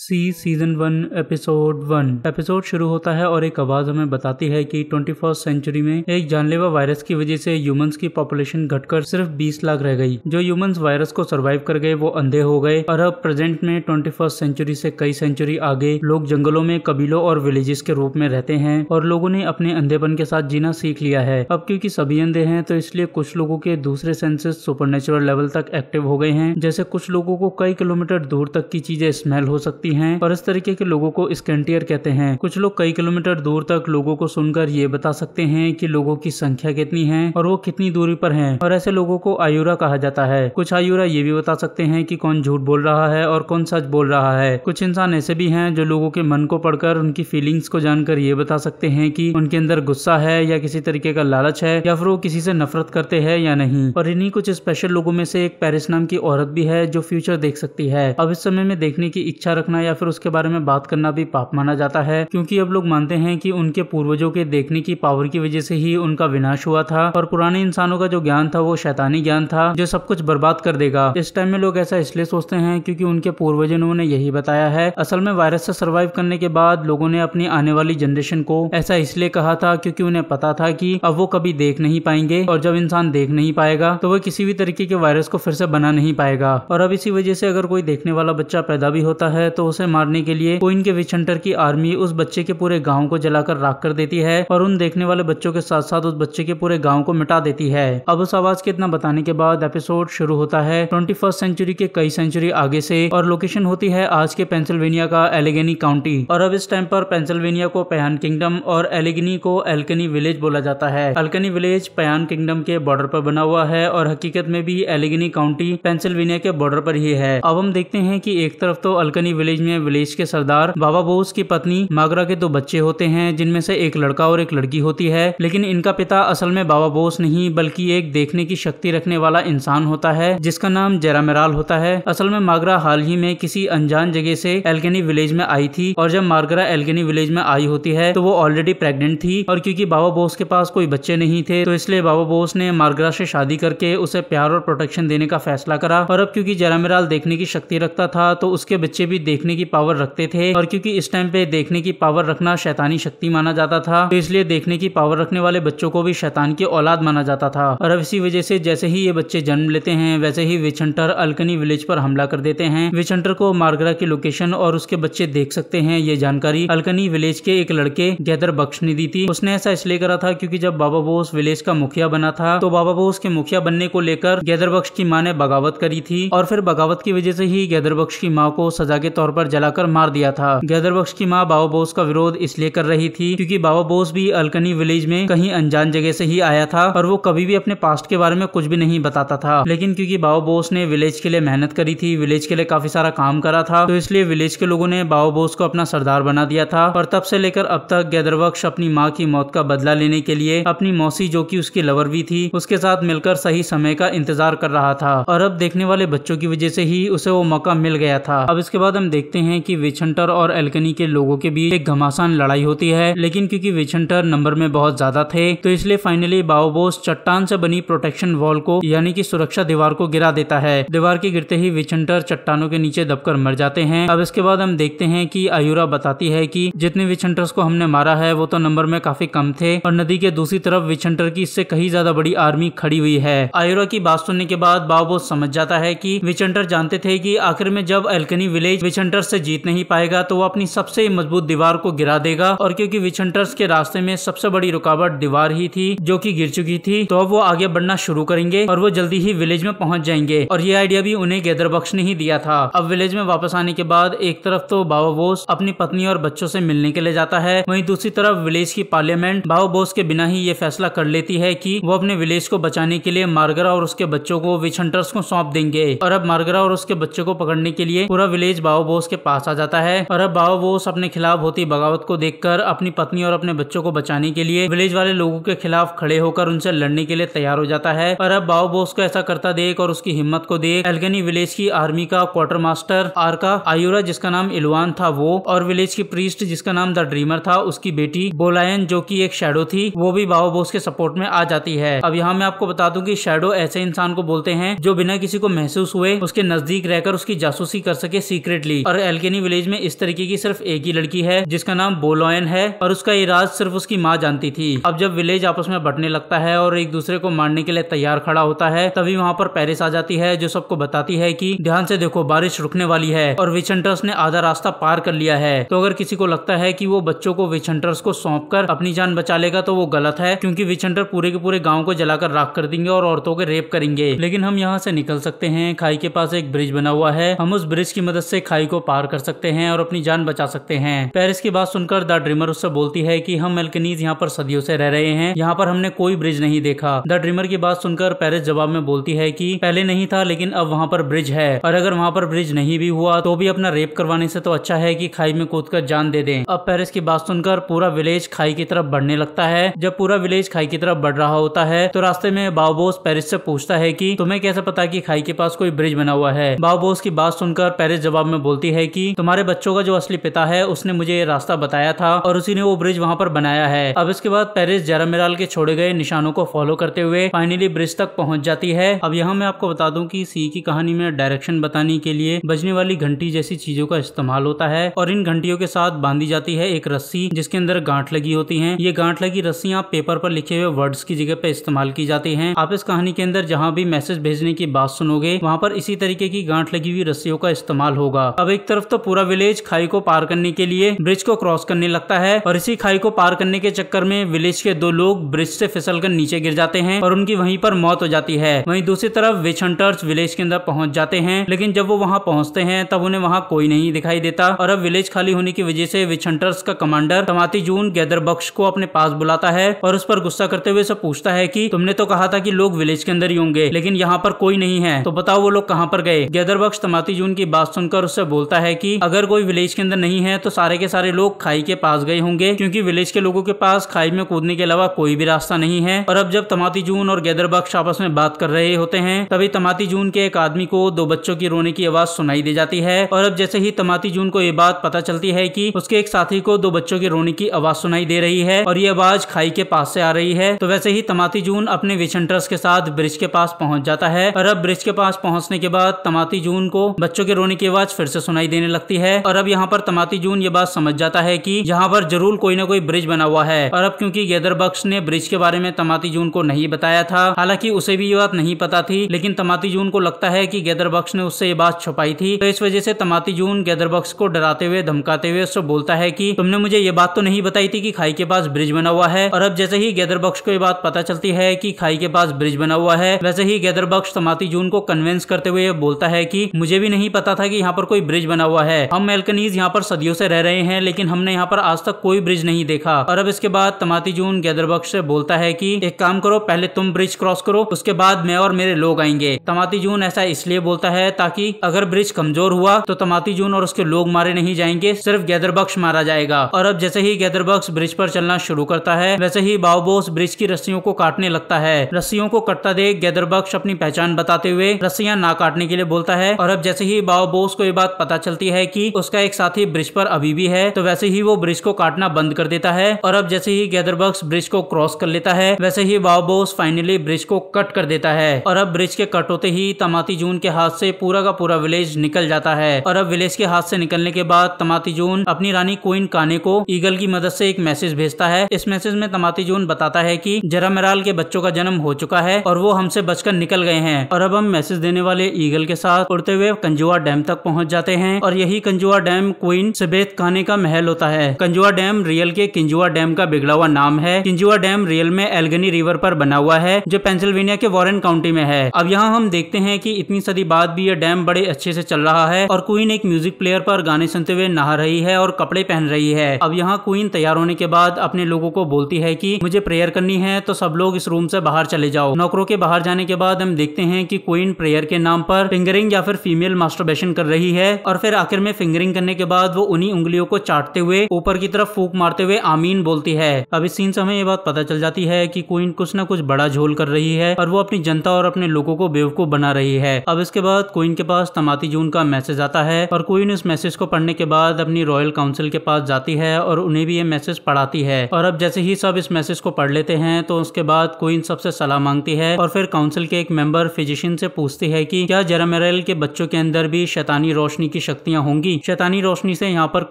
सी season one episode one episode शुरू होता है और एक आवाज हमें बताती है कि ट्वेंटी फर्स्ट सेंचुरी में एक जानलेवा वायरस की वजह से ह्यूमंस की पॉपुलेशन घटकर सिर्फ 20 लाख रह गई जो ह्यूमंस वायरस को सरवाइव कर गए वो अंधे हो गए और अब प्रेजेंट में ट्वेंटी फर्स्ट सेंचुरी से कई सेंचुरी आगे लोग जंगलों में कबीलों और विलेजेस के रूप में रहते हैं और लोगों ने अपने अंधेपन के साथ जीना सीख लिया है अब क्योंकि सभी अंधे हैं तो इसलिए कुछ लोगों के दूसरे सेंसेस सुपर लेवल तक एक्टिव हो गए हैं जैसे कुछ लोगों को कई किलोमीटर दूर तक की चीजें स्मेल हो सकती सकती हैं और इस तरीके के लोगों को स्केंटियर कहते हैं कुछ लोग कई किलोमीटर दूर तक लोगों को सुनकर ये बता सकते हैं कि लोगों की संख्या कितनी है और वो कितनी दूरी पर है और ऐसे लोगों को आयुरा कहा जाता है कुछ आयुरा ये भी बता सकते हैं कि कौन झूठ बोल रहा है और कौन सच बोल रहा है कुछ इंसान ऐसे भी हैं जो लोगों के मन को पढ़कर उनकी फीलिंग्स को जानकर ये बता सकते हैं कि उनके अंदर गुस्सा है या किसी तरीके का लालच है या फिर वो किसी से नफरत करते हैं या नहीं और इन्हीं कुछ स्पेशल लोगों में से एक पेरिस नाम की औरत भी है जो फ्यूचर देख सकती है अब इस समय में देखने की इच्छा रखना रखना या फिर उसके बारे में बात करना भी पाप माना जाता है क्योंकि अब लोग मानते हैं कि उनके पूर्वजों के देखने की पावर की वजह से ही उनका विनाश हुआ था और पुराने इंसानों का जो ज्ञान था वो शैतानी ज्ञान था जो सब कुछ बर्बाद कर देगा इस टाइम में लोग ऐसा इसलिए सोचते हैं क्योंकि उनके पूर्वजों ने यही बताया है असल में वायरस से सर्वाइव करने के बाद लोगों ने अपनी आने वाली जनरेशन को ऐसा इसलिए कहा था क्योंकि उन्हें पता था कि अब वो कभी देख नहीं पाएंगे और जब इंसान देख नहीं पाएगा तो वह किसी भी तरीके के वायरस को फिर से बना नहीं पाएगा और अब इसी वजह से अगर कोई देखने वाला बच्चा पैदा भी होता है तो तो उसे मारने के लिए कोइन के विचंटर की आर्मी उस बच्चे के पूरे गाँव को जलाकर राख कर देती है और उन देखने वाले बच्चों के साथ साथ उस बच्चे के पूरे गाँव को मिटा देती है अब उस आवाज के इतना बताने के बाद एपिसोड शुरू होता है ट्वेंटी सेंचुरी के कई सेंचुरी आगे से और लोकेशन होती है आज के पेंसिल्वेनिया का एलेगेनी काउंटी और अब इस टाइम पर पेंसिल्वेनिया को पयान किंगडम और एलेगनी को एल्कनी विलेज बोला जाता है एल्कनी विलेज पयान किंगडम के बॉर्डर पर बना हुआ है और हकीकत में भी एलेगनी काउंटी पेंसिल्वेनिया के बॉर्डर पर ही है अब हम देखते हैं कि एक तरफ तो अल्कनी विलेज विलेज में विलेज के सरदार बाबा बोस की पत्नी मागरा के दो बच्चे होते हैं जिनमें से एक लड़का और एक लड़की होती है लेकिन इनका पिता असल में बाबा बोस नहीं बल्कि एक देखने की शक्ति रखने वाला इंसान होता है जिसका नाम जेरामेराल होता है असल में मागरा हाल ही में किसी अनजान जगह से एल्केनी विलेज में आई थी और जब मार्गरा एल्केनी विलेज में आई होती है तो वो ऑलरेडी प्रेग्नेंट थी और क्योंकि बाबा बोस के पास कोई बच्चे नहीं थे तो इसलिए बाबा बोस ने मार्गरा से शादी करके उसे प्यार और प्रोटेक्शन देने का फैसला करा और अब क्योंकि जरामेराल देखने की शक्ति रखता था तो उसके बच्चे भी देख देखने की पावर रखते थे और क्योंकि इस टाइम पे देखने की पावर रखना शैतानी शक्ति माना जाता था तो इसलिए देखने की पावर रखने वाले बच्चों को भी शैतान की औलाद माना जाता था और अब इसी वजह से जैसे ही ये बच्चे जन्म लेते हैं वैसे ही विचंटर अल्कनी विलेज पर हमला कर देते हैं विचंटर को मार्गरा की लोकेशन और उसके बच्चे देख सकते हैं ये जानकारी अल्कनी विलेज के एक लड़के गैदर बख्श ने दी थी उसने ऐसा इसलिए करा था क्योंकि जब बाबा बोस विलेज का मुखिया बना था तो बाबा बोस के मुखिया बनने को लेकर गैदर बख्श की माँ ने बगावत करी थी और फिर बगावत की वजह से ही गैदर बख्श की माँ को सजा के तौर पर जलाकर मार दिया था बख्श की माँ बाबा बोस का विरोध इसलिए कर रही थी क्योंकि बाबा बोस भी अलकनी विलेज में कहीं अनजान जगह से ही आया था और वो कभी भी अपने पास्ट के बारे में कुछ भी नहीं बताता था लेकिन क्योंकि बाबा बोस ने विलेज के लिए मेहनत करी थी विलेज के लिए काफी सारा काम करा था तो इसलिए विलेज के लोगों ने बाबा बोस को अपना सरदार बना दिया था और तब से लेकर अब तक बख्श अपनी माँ की मौत का बदला लेने के लिए अपनी मौसी जो की उसकी लवर भी थी उसके साथ मिलकर सही समय का इंतजार कर रहा था और अब देखने वाले बच्चों की वजह से ही उसे वो मौका मिल गया था अब इसके बाद हम देख देखते हैं कि विछंटर और एल्कनी के लोगों के बीच एक घमासान लड़ाई होती है लेकिन क्योंकि विछंटर नंबर में बहुत ज्यादा थे तो इसलिए फाइनली बाओबोस चट्टान से बनी प्रोटेक्शन वॉल को यानी कि सुरक्षा दीवार को गिरा देता है दीवार के गिरते ही विछंटर चट्टानों के नीचे दबकर मर जाते हैं अब इसके बाद हम देखते हैं की आयुरा बताती है की जितने विछंटर्स को हमने मारा है वो तो नंबर में काफी कम थे और नदी के दूसरी तरफ विछंटर की इससे कहीं ज्यादा बड़ी आर्मी खड़ी हुई है आयुरा की बात सुनने के बाद बाओबोस समझ जाता है की विछंटर जानते थे की आखिर में जब एल्कनी विलेज विचंटर विचंटर्स से जीत नहीं पाएगा तो वो अपनी सबसे मजबूत दीवार को गिरा देगा और क्योंकि विचंटर्स के रास्ते में सबसे बड़ी रुकावट दीवार ही थी जो की गिर चुकी थी तो अब वो आगे बढ़ना शुरू करेंगे और वो जल्दी ही विलेज में पहुंच जाएंगे और ये आइडिया भी उन्हें गैदर बख्श ने ही दिया था अब विलेज में वापस आने के बाद एक तरफ तो बाबा बोस अपनी पत्नी और बच्चों से मिलने के लिए जाता है वही दूसरी तरफ विलेज की पार्लियामेंट बाबा बोस के बिना ही ये फैसला कर लेती है की वो अपने विलेज को बचाने के लिए मार्गरा और उसके बच्चों को विच हंटर्स को सौंप देंगे और अब मार्गरा और उसके बच्चों को पकड़ने के लिए पूरा विलेज बाबा बाबो उसके पास आ जाता है और अब बाबा बोस अपने खिलाफ होती बगावत को देखकर अपनी पत्नी और अपने बच्चों को बचाने के लिए विलेज वाले लोगों के खिलाफ खड़े होकर उनसे लड़ने के लिए तैयार हो जाता है और अब बाबा बोस को ऐसा करता देख और उसकी हिम्मत को देख एलगनी विलेज की आर्मी का क्वार्टर मास्टर आरका आयुरा जिसका नाम इलवान था वो और विलेज की प्रीस्ट जिसका नाम द ड्रीमर था उसकी बेटी बोलायन जो की एक शेडो थी वो भी बाबो बोस के सपोर्ट में आ जाती है अब यहाँ मैं आपको बता दूं कि शेडो ऐसे इंसान को बोलते हैं जो बिना किसी को महसूस हुए उसके नजदीक रहकर उसकी जासूसी कर सके सीक्रेटली थी और एल्केनी विलेज में इस तरीके की सिर्फ एक ही लड़की है जिसका नाम बोलोयन है और उसका इराज सिर्फ उसकी माँ जानती थी अब जब विलेज आपस में बटने लगता है और एक दूसरे को मारने के लिए तैयार खड़ा होता है तभी वहाँ पर पेरिस आ जाती है जो सबको बताती है की ध्यान से देखो बारिश रुकने वाली है और विचंटर्स ने आधा रास्ता पार कर लिया है तो अगर किसी को लगता है की वो बच्चों को विचंटर्स को सौंप कर अपनी जान बचा लेगा तो वो गलत है क्यूँकी विचंटर पूरे के पूरे गाँव को जलाकर राख कर देंगे और औरतों के रेप करेंगे लेकिन हम यहाँ से निकल सकते हैं खाई के पास एक ब्रिज बना हुआ है हम उस ब्रिज की मदद से खाई को पार कर सकते हैं और अपनी जान बचा सकते हैं पेरिस की बात सुनकर द ड्रीमर उससे बोलती है कि हम मेलकनीज यहाँ पर सदियों से रह रहे हैं यहाँ पर हमने कोई ब्रिज नहीं देखा द ड्रीमर की बात सुनकर पेरिस जवाब में बोलती है की पहले नहीं था लेकिन अब वहाँ पर ब्रिज है और अगर वहाँ पर ब्रिज नहीं भी हुआ तो भी अपना रेप करवाने से तो अच्छा है कि खाई में कूद कर जान दे दें अब पेरिस की बात सुनकर पूरा विलेज खाई की तरफ बढ़ने लगता है जब पूरा विलेज खाई की तरफ बढ़ रहा होता है तो रास्ते में बाबोस पेरिस से पूछता है की तुम्हें कैसे पता की खाई के पास कोई ब्रिज बना हुआ है बाबोस की बात सुनकर पेरिस जवाब में बोलती होती है कि तुम्हारे बच्चों का जो असली पिता है उसने मुझे ये रास्ता बताया था और उसी ने वो ब्रिज वहाँ पर बनाया है अब इसके बाद पेरिस जरामेराल के छोड़े गए निशानों को फॉलो करते हुए फाइनली ब्रिज तक पहुंच जाती है अब यहाँ मैं आपको बता दूं कि सी की कहानी में डायरेक्शन बताने के लिए बजने वाली घंटी जैसी चीजों का इस्तेमाल होता है और इन घंटियों के साथ बांधी जाती है एक रस्सी जिसके अंदर गांठ लगी होती है ये गांठ लगी रस्सियां पेपर पर लिखे हुए वर्ड्स की जगह पे इस्तेमाल की जाती है आप इस कहानी के अंदर जहाँ भी मैसेज भेजने की बात सुनोगे वहाँ पर इसी तरीके की गांठ लगी हुई रस्सियों का इस्तेमाल होगा अब एक तरफ तो पूरा विलेज खाई को पार करने के लिए ब्रिज को क्रॉस करने लगता है और इसी खाई को पार करने के चक्कर में विलेज के दो लोग ब्रिज से फिसल कर नीचे गिर जाते हैं और उनकी वहीं पर मौत हो जाती है वहीं दूसरी तरफ विच हंटर्स विलेज के अंदर पहुंच जाते हैं लेकिन जब वो वहां पहुंचते हैं तब उन्हें वहां कोई नहीं दिखाई देता और अब विलेज खाली होने की वजह से विच हंटर्स का कमांडर तमाती जून गैदर बख्श को अपने पास बुलाता है और उस पर गुस्सा करते हुए सब पूछता है की तुमने तो कहा था की लोग विलेज के अंदर ही होंगे लेकिन यहाँ पर कोई नहीं है तो बताओ वो लोग कहाँ पर गए गैदर बख्श तमाती जून की बात सुनकर उससे बोल बोलता है कि अगर कोई विलेज के अंदर नहीं है तो सारे के सारे लोग खाई के पास गए होंगे क्योंकि विलेज के लोगों के पास खाई में कूदने के अलावा कोई भी रास्ता नहीं है और अब जब तमाती जून और गैदर बख्श आपस में बात कर रहे होते हैं तभी तमाती जून के एक आदमी को दो बच्चों की रोने की आवाज सुनाई दी जाती है और अब जैसे ही तमाती जून को ये बात पता चलती है की उसके एक साथी को दो बच्चों की रोने की आवाज सुनाई दे रही है और ये आवाज खाई के पास से आ रही है तो वैसे ही तमाती जून अपने विचंटर्स के साथ ब्रिज के पास पहुंच जाता है और अब ब्रिज के पास पहुंचने के बाद तमाती जून को बच्चों के रोने की आवाज फिर से सुनाई देने लगती है और अब यहाँ पर तमाती जून ये बात समझ जाता है की यहाँ पर जरूर कोई ना कोई ब्रिज बना हुआ है और अब क्यूँकी गेदर बख्श ने ब्रिज के बारे में तमाती जून को नहीं बताया था हालांकि उसे भी ये बात नहीं पता थी लेकिन तमाती जून को लगता है की गेदर बख्श ने उससे ये बात छुपाई थी तो इस वजह से तमाती जून गेदर बख्श को डराते हुए धमकाते हुए उससे बोलता है की तुमने मुझे ये बात तो नहीं बताई थी की खाई के पास ब्रिज बना हुआ है और अब जैसे ही गेदर बख्श को ये बात पता चलती है की खाई के पास ब्रिज बना हुआ है वैसे ही गेदर बख्श तमाती जून को कन्वेंस करते हुए बोलता है की मुझे भी नहीं पता था की यहाँ पर कोई ब्रिज ब्रिज बना हुआ है हम मेलकनीज यहाँ पर सदियों से रह रहे हैं लेकिन हमने यहाँ पर आज तक कोई ब्रिज नहीं देखा और अब इसके बाद तमाती जून गैदरबख्श से बोलता है की एक काम करो पहले तुम ब्रिज क्रॉस करो उसके बाद मैं और मेरे लोग आएंगे तमाती जून ऐसा इसलिए बोलता है ताकि अगर ब्रिज कमजोर हुआ तो तमाती जून और उसके लोग मारे नहीं जाएंगे सिर्फ गैदरबख्श मारा जाएगा और अब जैसे ही गैदरबख्श ब्रिज पर चलना शुरू करता है वैसे ही बाबोस ब्रिज की रस्सियों को काटने लगता है रस्सियों को कटता देख गैदरबख्श अपनी पहचान बताते हुए रस्सियां ना काटने के लिए बोलता है और अब जैसे ही बाबोस को ये बात पता चलती है कि उसका एक साथी ब्रिज पर अभी भी है तो वैसे ही वो ब्रिज को काटना बंद कर देता है और अब जैसे ही गैदरबक्स ब्रिज को क्रॉस कर लेता है वैसे ही बाबोस फाइनली ब्रिज को कट कर देता है और अब ब्रिज के कट होते ही तमाती जून के हाथ से पूरा का पूरा विलेज निकल जाता है और अब विलेज के हाथ से निकलने के बाद तमाती जून अपनी रानी क्वीन काने को ईगल की मदद से एक मैसेज भेजता है इस मैसेज में तमाती जून बताता है की जरामेराल के बच्चों का जन्म हो चुका है और वो हमसे बचकर निकल गए हैं और अब हम मैसेज देने वाले ईगल के साथ उड़ते हुए कंजुआ डैम तक पहुँच जाते जाते हैं और यही कंजुआ डैम क्वीन सबेद खाने का महल होता है कंजुआ डैम रियल के किंजुआ डैम का बिगड़ा हुआ नाम है किंजुआ डैम रियल में एलगनी रिवर पर बना हुआ है जो पेंसिल्वेनिया के वॉरन काउंटी में है अब यहाँ हम देखते हैं कि इतनी सदी बाद भी यह डैम बड़े अच्छे से चल रहा है और क्वीन एक म्यूजिक प्लेयर पर गाने सुनते हुए नहा रही है और कपड़े पहन रही है अब यहाँ क्वीन तैयार होने के बाद अपने लोगों को बोलती है की मुझे प्रेयर करनी है तो सब लोग इस रूम से बाहर चले जाओ नौकरों के बाहर जाने के बाद हम देखते हैं की क्वीन प्रेयर के नाम पर फिंगरिंग या फिर फीमेल मास्टरबेशन कर रही है और फिर आखिर में फिंगरिंग करने के बाद वो उन्हीं उंगलियों को चाटते हुए ऊपर की तरफ फूक मारते हुए आमीन बोलती है अब इस सीन से हमें ये बात पता चल जाती है कि क्वीन कुछ न कुछ बड़ा झोल कर रही है और वो अपनी जनता और अपने लोगों को बेवकूफ बना रही है अब इसके बाद क्वीन के पास तमाती जून का मैसेज आता है और क्वीन इस मैसेज को पढ़ने के बाद अपनी रॉयल काउंसिल के पास जाती है और उन्हें भी ये मैसेज पढ़ाती है और अब जैसे ही सब इस मैसेज को पढ़ लेते हैं तो उसके बाद क्वीन सबसे सलाह मांगती है और फिर काउंसिल के एक मेंबर फिजिशियन से पूछती है कि क्या जेरामेरल के बच्चों के अंदर भी शैतानी रोशनी की शक्तियाँ होंगी शैतानी रोशनी से यहाँ पर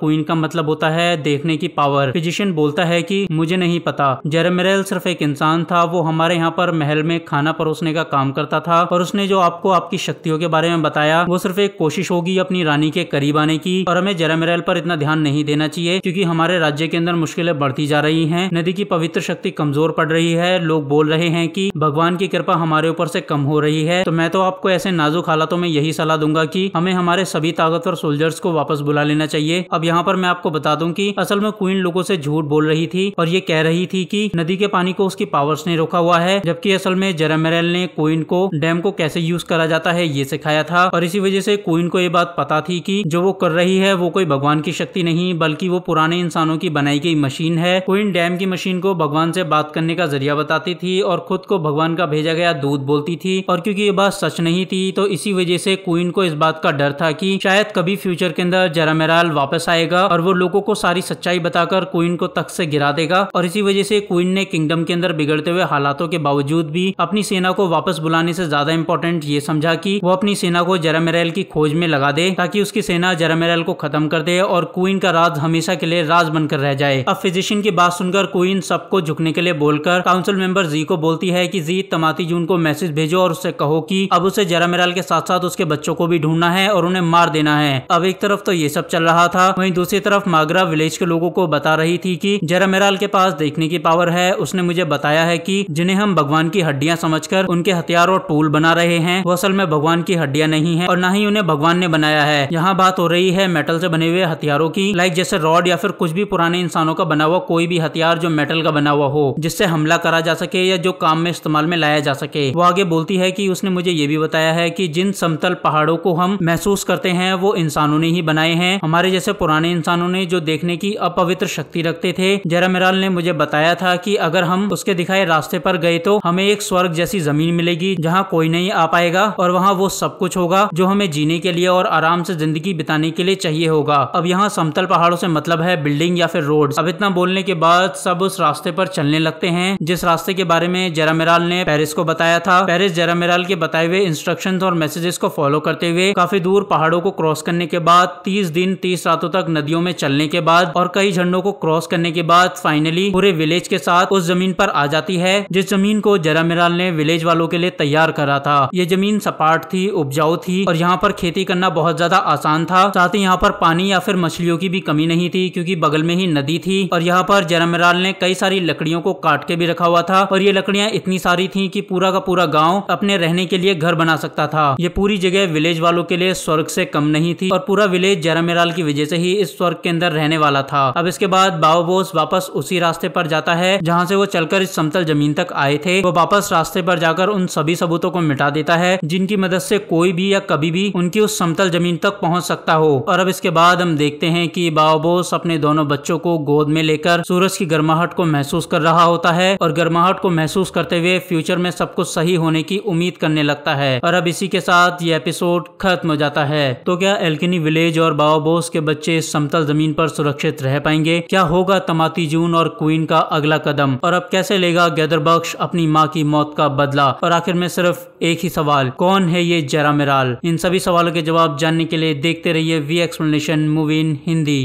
क्वीन का मतलब होता है देखने की पावर फिजिशियन बोलता है की मुझे नहीं पता जेरेमेरेल सिर्फ एक इंसान था वो हमारे यहाँ पर महल में खाना परोसने का काम करता था और उसने जो आपको आपकी शक्तियों के बारे में बताया वो सिर्फ एक कोशिश होगी अपनी रानी के करीब आने की और हमें जेरेमेरल पर इतना ध्यान नहीं देना चाहिए क्योंकि हमारे राज्य के अंदर मुश्किलें बढ़ती जा रही हैं नदी की पवित्र शक्ति कमजोर पड़ रही है लोग बोल रहे हैं कि भगवान की कृपा हमारे ऊपर से कम हो रही है तो मैं तो आपको ऐसे नाजुक हालातों में यही सलाह दूंगा कि हमें हमारे सभी ताकत ज़्यादातर सोल्जर्स को वापस बुला लेना चाहिए अब यहाँ पर मैं आपको बता दूँ की असल में क्वीन लोगों से झूठ बोल रही थी और ये कह रही थी की नदी के पानी को उसकी पावर्स ने रोका हुआ है जबकि असल में जरामेरल ने क्वीन को डैम को कैसे यूज करा जाता है ये सिखाया था और इसी वजह से क्वीन को ये बात पता थी कि जो वो कर रही है वो कोई भगवान की शक्ति नहीं बल्कि वो पुराने इंसानों की बनाई गई मशीन है क्वीन डैम की मशीन को भगवान से बात करने का जरिया बताती थी और खुद को भगवान का भेजा गया दूध बोलती थी और क्योंकि ये बात सच नहीं थी तो इसी वजह से क्वीन को इस बात का डर था कि शायद शायद कभी फ्यूचर के अंदर जरामेराल वापस आएगा और वो लोगों को सारी सच्चाई बताकर क्वीन को तख्त से गिरा देगा और इसी वजह से क्वीन ने किंगडम के अंदर बिगड़ते हुए हालातों के बावजूद भी अपनी सेना को वापस बुलाने से ज्यादा इम्पोर्टेंट ये समझा कि वो अपनी सेना को जरामेराल की खोज में लगा दे ताकि उसकी सेना जरामेराल को खत्म कर दे और क्वीन का राज हमेशा के लिए राज बनकर रह जाए अब फिजिशियन की बात सुनकर क्वीन सबको झुकने के लिए बोलकर काउंसिल मेंबर जी को बोलती है की जी तमाती जून को मैसेज भेजो और उससे कहो की अब उसे जरामेराल के साथ साथ उसके बच्चों को भी ढूंढना है और उन्हें मार देना लेना है अब एक तरफ तो ये सब चल रहा था वहीं दूसरी तरफ मागरा विलेज के लोगों को बता रही थी कि जरामेराल के पास देखने की पावर है उसने मुझे बताया है कि जिन्हें हम भगवान की हड्डियां समझकर उनके हथियार और टूल बना रहे हैं वो असल में भगवान की हड्डियां नहीं है और न ही उन्हें भगवान ने बनाया है यहाँ बात हो रही है मेटल से बने हुए हथियारों की लाइक जैसे रॉड या फिर कुछ भी पुराने इंसानों का बना हुआ कोई भी हथियार जो मेटल का बना हुआ हो जिससे हमला करा जा सके या जो काम में इस्तेमाल में लाया जा सके वो आगे बोलती है की उसने मुझे ये भी बताया है की जिन समतल पहाड़ों को हम महसूस करते हैं वो इंसानों ने ही बनाए हैं हमारे जैसे पुराने इंसानों ने जो देखने की अपवित्र शक्ति रखते थे जेरामेराल ने मुझे बताया था कि अगर हम उसके दिखाए रास्ते पर गए तो हमें एक स्वर्ग जैसी जमीन मिलेगी जहाँ कोई नहीं आ पाएगा और वहाँ वो सब कुछ होगा जो हमें जीने के लिए और आराम से जिंदगी बिताने के लिए चाहिए होगा अब यहाँ समतल पहाड़ों से मतलब है बिल्डिंग या फिर रोड अब इतना बोलने के बाद सब उस रास्ते पर चलने लगते हैं जिस रास्ते के बारे में जेरामेराल ने पेरिस को बताया था पेरिस जेरामेराल के बताए हुए इंस्ट्रक्शन और मैसेजेस को फॉलो करते हुए काफी दूर पहाड़ों को क्रॉस करने के बाद तीस दिन तीस रातों तक नदियों में चलने के बाद और कई झंडों को क्रॉस करने के बाद फाइनली पूरे विलेज के साथ उस जमीन पर आ जाती है जिस जमीन को जरामिराल ने विलेज वालों के लिए तैयार करा था ये जमीन सपाट थी उपजाऊ थी और यहाँ पर खेती करना बहुत ज्यादा आसान था साथ ही यहाँ पर पानी या फिर मछलियों की भी कमी नहीं थी क्यूँकी बगल में ही नदी थी और यहाँ पर जरामिराल ने कई सारी लकड़ियों को काट के भी रखा हुआ था और ये लकड़ियाँ इतनी सारी थी की पूरा का पूरा गाँव अपने रहने के लिए घर बना सकता था ये पूरी जगह विलेज वालों के लिए स्वर्ग से कम नहीं थी और पूरा विलेज जरामेराल की वजह से ही इस स्वर्ग के अंदर रहने वाला था अब इसके बाद बाओबोस वापस उसी रास्ते पर जाता है जहाँ से वो चलकर इस समतल जमीन तक आए थे वो वापस रास्ते पर जाकर उन सभी सबूतों को मिटा देता है जिनकी मदद से कोई भी या कभी भी उनकी उस समतल जमीन तक पहुँच सकता हो और अब इसके बाद हम देखते हैं की बाबोस अपने दोनों बच्चों को गोद में लेकर सूरज की गर्माहट को महसूस कर रहा होता है और गर्माहट को महसूस करते हुए फ्यूचर में सब कुछ सही होने की उम्मीद करने लगता है और अब इसी के साथ ये एपिसोड खत्म हो जाता है तो गया एल्किनी विलेज और बाओबोस के बच्चे इस समतल जमीन पर सुरक्षित रह पाएंगे क्या होगा तमाती जून और क्वीन का अगला कदम और अब कैसे लेगा गैदरबख्श अपनी माँ की मौत का बदला और आखिर में सिर्फ एक ही सवाल कौन है ये जरा जरामिराल इन सभी सवालों के जवाब जानने के लिए देखते रहिए V explanation movie in Hindi